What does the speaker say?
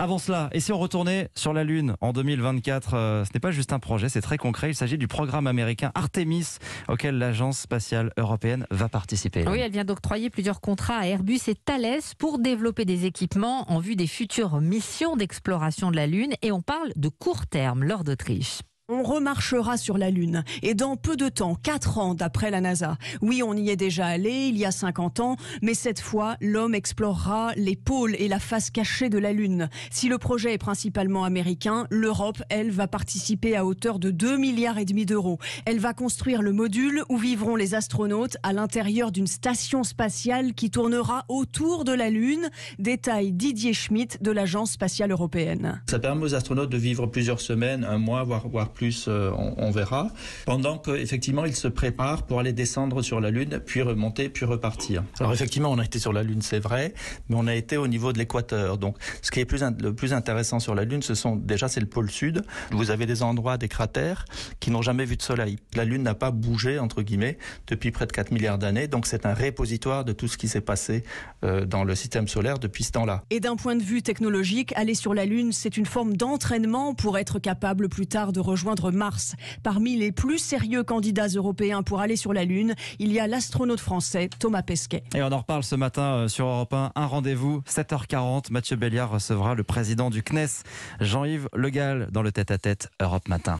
Avant cela, et si on retournait sur la Lune en 2024, euh, ce n'est pas juste un projet, c'est très concret. Il s'agit du programme américain Artemis, auquel l'Agence spatiale européenne va participer. Oui, elle vient d'octroyer plusieurs contrats à Airbus et Thales pour développer des équipements en vue des futures missions d'exploration de la Lune. Et on parle de court terme, lors d'Autriche. On remarchera sur la Lune. Et dans peu de temps, 4 ans d'après la NASA. Oui, on y est déjà allé il y a 50 ans, mais cette fois, l'homme explorera les pôles et la face cachée de la Lune. Si le projet est principalement américain, l'Europe, elle, va participer à hauteur de 2 milliards et demi d'euros. Elle va construire le module où vivront les astronautes à l'intérieur d'une station spatiale qui tournera autour de la Lune. Détail Didier Schmidt de l'Agence spatiale européenne. Ça permet aux astronautes de vivre plusieurs semaines, un mois, voire, voire plus plus, euh, on, verra. Pendant qu'effectivement, il se prépare pour aller descendre sur la Lune, puis remonter, puis repartir. Alors effectivement, on a été sur la Lune, c'est vrai, mais on a été au niveau de l'équateur. Donc, ce qui est plus, le plus intéressant sur la Lune, ce sont déjà c'est le pôle sud. Vous avez des endroits, des cratères qui n'ont jamais vu de soleil. La Lune n'a pas bougé entre guillemets depuis près de 4 milliards d'années. Donc, c'est un répositoire de tout ce qui s'est passé euh, dans le système solaire depuis ce temps-là. Et d'un point de vue technologique, aller sur la Lune, c'est une forme d'entraînement pour être capable plus tard de rejoindre Mars. Parmi les plus sérieux candidats européens pour aller sur la Lune, il y a l'astronaute français Thomas Pesquet. Et on en reparle ce matin euh, sur Europe 1. Un rendez-vous, 7h40. Mathieu Béliard recevra le président du CNES, Jean-Yves Le Gall, dans le tête à -tête Europe Matin.